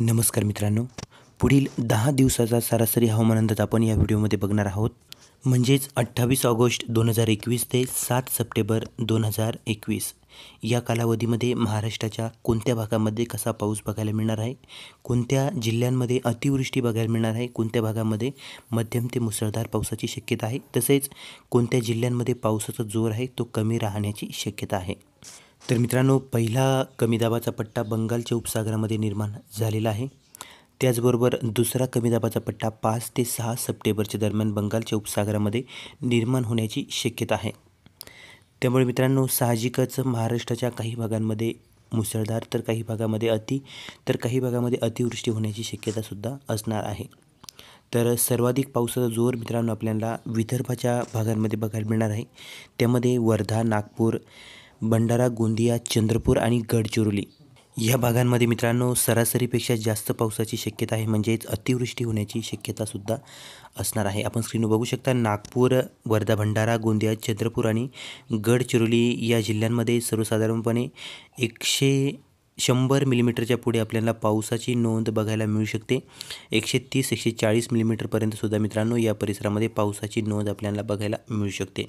नमस्कार मित्रांनो पुढील दहा दिवसाचा सरासरी हवामान अंदाज आपण या व्हिडिओमध्ये बघणार आहोत म्हणजेच अठ्ठावीस ऑगस्ट दोन हजार एकवीस ते सात सप्टेंबर दोन हजार एकवीस या कालावधीमध्ये महाराष्ट्राच्या कोणत्या भागामध्ये कसा पाऊस बघायला मिळणार आहे कोणत्या जिल्ह्यांमध्ये अतिवृष्टी बघायला मिळणार आहे कोणत्या भागामध्ये मध्यम ते मुसळधार पावसाची शक्यता आहे तसेच कोणत्या जिल्ह्यांमध्ये पावसाचा जोर आहे तो कमी राहण्याची शक्यता आहे तर मित्रांनो पहिला कमी दाबाचा पट्टा बंगालच्या उपसागरामध्ये निर्माण झालेला आहे त्याचबरोबर दुसरा कमी दाबाचा पट्टा पाच ते सहा सप्टेंबरच्या दरम्यान बंगालच्या उपसागरामध्ये निर्माण होण्याची शक्यता आहे त्यामुळे मित्रांनो साहजिकच महाराष्ट्राच्या काही भागांमध्ये मुसळधार तर काही भागामध्ये अति तर काही भागामध्ये अतिवृष्टी होण्याची शक्यतासुद्धा असणार आहे तर सर्वाधिक पावसाचा जोर मित्रांनो आपल्याला विदर्भाच्या भागांमध्ये बघायला मिळणार आहे त्यामध्ये वर्धा नागपूर भंडारा गोंदिया चंद्रपूर आणि गडचिरोली या भागांमध्ये मित्रांनो सरासरीपेक्षा जास्त पावसाची शक्यता आहे म्हणजेच अतिवृष्टी होण्याची शक्यतासुद्धा असणार आहे आपण स्क्रीनवर बघू शकता नागपूर वर्धा भंडारा गोंदिया चंद्रपूर आणि गडचिरोली या जिल्ह्यांमध्ये सर्वसाधारणपणे एकशे शंभर मिलीमीटरच्या पुढे आपल्याला पावसाची नोंद बघायला मिळू शकते एकशे तीस एकशे चाळीस मिलीमीटरपर्यंतसुद्धा मित्रांनो या परिसरामध्ये पावसाची नोंद आपल्याला बघायला मिळू शकते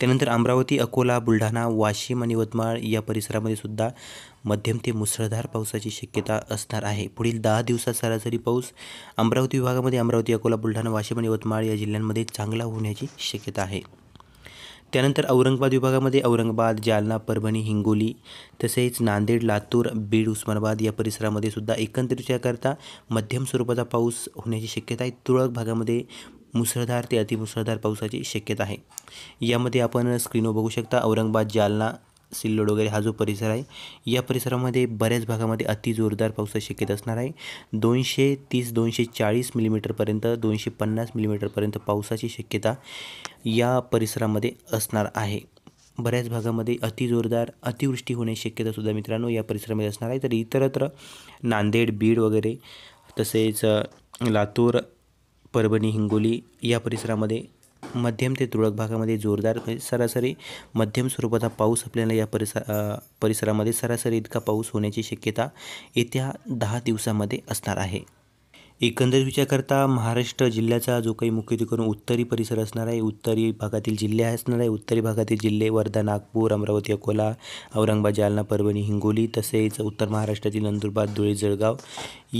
त्यानंतर अमरावती अकोला बुलढाणा वाशिम आणि यवतमाळ या परिसरामध्ये सुद्धा मध्यम ते मुसळधार पावसाची शक्यता असणार आहे पुढील दहा दिवसात सरासरी पाऊस अमरावती विभागामध्ये अमरावती अकोला बुलढाणा वाशिम आणि यवतमाळ या जिल्ह्यांमध्ये चांगला होण्याची शक्यता आहे त्यानंतर औरंगाबाद विभागामध्ये औरंगाबाद जालना परभणी हिंगोली तसेच नांदेड लातूर बीड उस्मानाबाद या परिसरामध्ये सुद्धा एकंदरीतच्याकरता मध्यम स्वरूपाचा पाऊस होण्याची शक्यता आहे तुरळक भागामध्ये मुसळधार ते अतिमुसळधार पावसाची शक्यता आहे यामध्ये आपण स्क्रीनवर बघू शकता औरंगाबाद जालना सिल्लोड वगैरे हा जो परिसर आहे या परिसरामध्ये बऱ्याच भागामध्ये अति जोरदार पावसाची शक्यता असणार आहे दोनशे तीस दोनशे चाळीस मिलीमीटरपर्यंत दोनशे पन्नास मिलीमीटरपर्यंत पावसाची शक्यता या परिसरामध्ये असणार आहे बऱ्याच भागामध्ये अतिजोरदार अतिवृष्टी होण्याची सुद्धा मित्रांनो या परिसरामध्ये असणार आहे तर इतरत्र नांदेड बीड वगैरे तसेच लातूर परभणी हिंगोली या परिसरामध्ये मध्यम ते तुरळक भागामध्ये जोरदार सरासरी मध्यम स्वरूपाचा पाऊस आपल्याला या परिसरा परिसरामध्ये सरासरी इतका पाऊस होण्याची शक्यता येत्या दहा दिवसामध्ये असणार आहे एकंदरीत विचार करता महाराष्ट्र जिल्ह्याचा जो काही मुख्य करून उत्तरी परिसर असणार आहे उत्तरी भागातील जिल्हे असणार आहे उत्तरी भागातील जिल्हे वर्धा नागपूर अमरावती अकोला औरंगाबाद जालना परभणी हिंगोली तसेच उत्तर महाराष्ट्रातील नंदुरबार धुळे जळगाव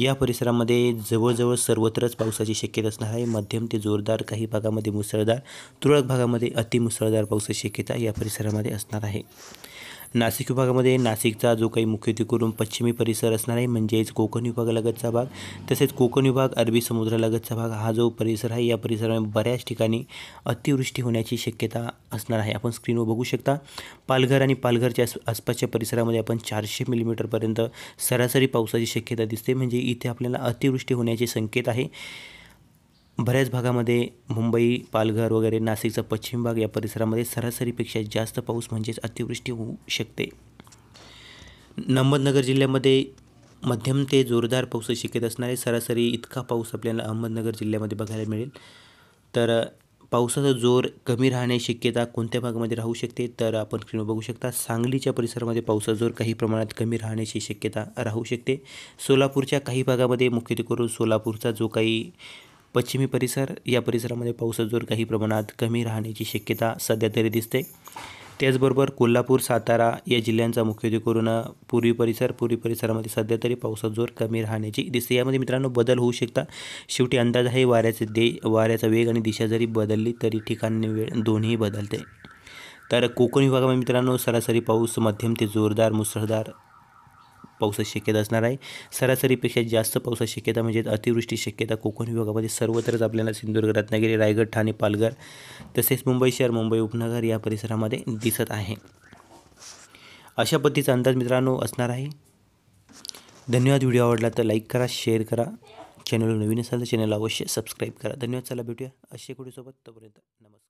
या परिसरामध्ये जवळजवळ सर्वत्रच पावसाची शक्यता असणार आहे मध्यम ते जोरदार काही भागामध्ये मुसळधार तुरळक भागामध्ये अतिमुसळधार पावसाची शक्यता या परिसरामध्ये असणार आहे नाशिक विभागामध्ये नाशिकचा जो काही मुख्यत्वे करून पश्चिमी परिसर असणार आहे म्हणजेच कोकण विभागालगतचा भाग तसेच कोकण विभाग अरबी समुद्रालगतचा भाग हा जो परिसर आहे या परिसरामध्ये बऱ्याच ठिकाणी अतिवृष्टी होण्याची शक्यता असणार आहे आपण स्क्रीनवर बघू शकता पालघर आणि पालघरच्या आसपासच्या परिसरामध्ये आपण चारशे मिलीमीटरपर्यंत सरासरी पावसाची शक्यता दिसते म्हणजे इथे आपल्याला अतिवृष्टी होण्याचे संकेत आहे बऱ्याच भागामध्ये मुंबई पालघर वगैरे नाशिकचा पश्चिम भाग या परिसरामध्ये सरासरीपेक्षा जास्त पाऊस म्हणजेच अतिवृष्टी होऊ शकते अहमदनगर जिल्ह्यामध्ये मध्यम ते जोरदार पाऊस शिकत असणारे सरासरी इतका पाऊस आपल्याला अहमदनगर जिल्ह्यामध्ये बघायला मिळेल तर पावसाचा जोर कमी राहण्याची शक्यता कोणत्या भागामध्ये राहू शकते तर आपण स्क्रीनवर बघू शकता सांगलीच्या परिसरामध्ये पावसाचा जोर काही प्रमाणात कमी राहण्याची शक्यता राहू शकते सोलापूरच्या काही भागामध्ये मुख्यत्वे करून सोलापूरचा जो काही पश्चिमी परिसर या परिसरामध्ये पाऊस जोर काही प्रमाणात कमी राहण्याची शक्यता सध्या तरी दिसते त्याचबरोबर कोल्हापूर सातारा या जिल्ह्यांचा मुख्यत्वे करून पूर्वी परिसर पूर्वी परिसरामध्ये सध्या तरी पावसाचा जोर कमी राहण्याची दिसते यामध्ये मित्रांनो बदल होऊ शकता शेवटी अंदाज आहे वाऱ्याचे दे वाऱ्याचा वेग आणि दिशा जरी बदलली तरी ठिकाण वेळ दोन्ही बदलते तर कोकण विभागामध्ये मित्रांनो सरासरी पाऊस मध्यम ते जोरदार मुसळधार पावसाची शक्यता असणार आहे सरासरीपेक्षा जास्त पावसाची शक्यता म्हणजे अतिवृष्टी शक्यता कोकण विभागामध्ये सर्वत्रच आपल्याला सिंधुदुर्ग रत्नागिरी रायगड ठाणे पालघर तसेच मुंबई शहर मुंबई उपनगर या परिसरामध्ये दिसत आहे अशा पद्धतीचा अंदाज मित्रांनो असणार आहे धन्यवाद व्हिडिओ आवडला तर लाईक करा शेअर करा चॅनल नवीन असाल तर चॅनल अवश्य सबस्क्राईब करा धन्यवाद चला भेटूया असे कुठेसोबत तोपर्यंत नमस्कार